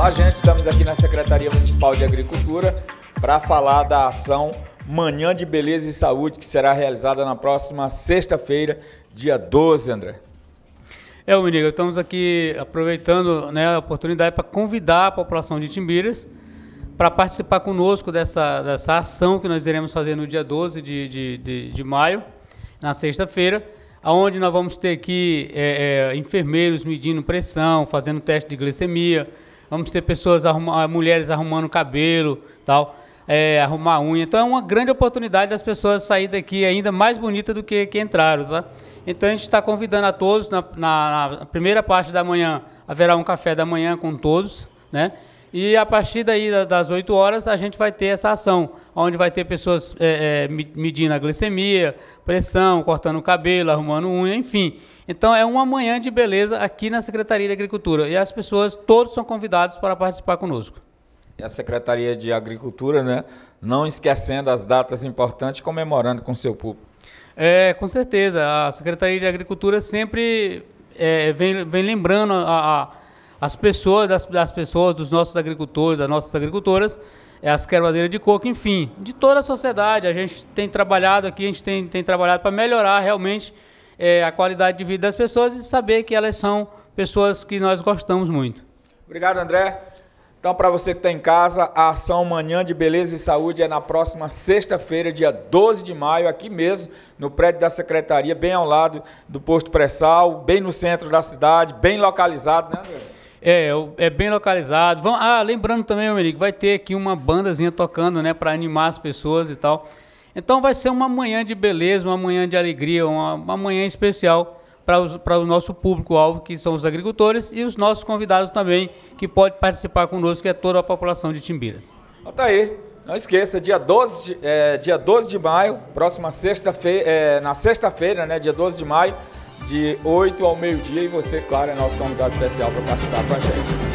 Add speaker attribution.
Speaker 1: Olá, gente. Estamos aqui na Secretaria Municipal de Agricultura para falar da ação Manhã de Beleza e Saúde, que será realizada na próxima sexta-feira, dia 12, André.
Speaker 2: É, menino. estamos aqui aproveitando né, a oportunidade para convidar a população de Timbiras para participar conosco dessa, dessa ação que nós iremos fazer no dia 12 de, de, de, de maio, na sexta-feira, onde nós vamos ter aqui é, é, enfermeiros medindo pressão, fazendo teste de glicemia, vamos ter pessoas, arruma, ah, mulheres arrumando cabelo, tal, é, arrumar unha. Então é uma grande oportunidade das pessoas sair daqui ainda mais bonita do que, que entraram, tá? Então a gente está convidando a todos, na, na, na, primeira parte da manhã haverá um café da manhã com todos, né? E a partir daí das 8 horas a gente vai ter essa ação, onde vai ter pessoas é, é, medindo a glicemia, pressão, cortando o cabelo, arrumando unha, enfim. Então é uma manhã de beleza aqui na Secretaria de Agricultura e as pessoas todos são convidados para
Speaker 1: participar conosco. E a Secretaria de Agricultura, né, não esquecendo as datas importantes, comemorando com seu público. É, com certeza. A Secretaria de Agricultura
Speaker 2: sempre é, vem, vem lembrando a, a as pessoas, das, das pessoas, dos nossos agricultores, das nossas agricultoras, é as quebradeiras de coco, enfim, de toda a sociedade. A gente tem trabalhado aqui, a gente tem, tem trabalhado para melhorar realmente é, a qualidade de vida das pessoas e saber que elas são pessoas que nós gostamos muito.
Speaker 1: Obrigado, André. Então, para você que está em casa, a ação Manhã de Beleza e Saúde é na próxima sexta-feira, dia 12 de maio, aqui mesmo, no prédio da Secretaria, bem ao lado do posto pré-sal, bem no centro da cidade, bem localizado, né, André?
Speaker 2: É, é, é bem localizado. Vamos, ah, lembrando também, Eurico, vai ter aqui uma bandazinha tocando, né, para animar as pessoas e tal. Então vai ser uma manhã de beleza, uma manhã de alegria, uma, uma manhã especial para o nosso público-alvo, que são os agricultores, e os nossos convidados também, que pode participar conosco, que é toda a população de Timbiras.
Speaker 1: Então tá aí. Não esqueça, dia 12 de, é, dia 12 de maio, próxima sexta-feira, é, na sexta-feira, né, dia 12 de maio, de 8 ao meio-dia e você, claro, é nosso convidado especial para participar com a gente.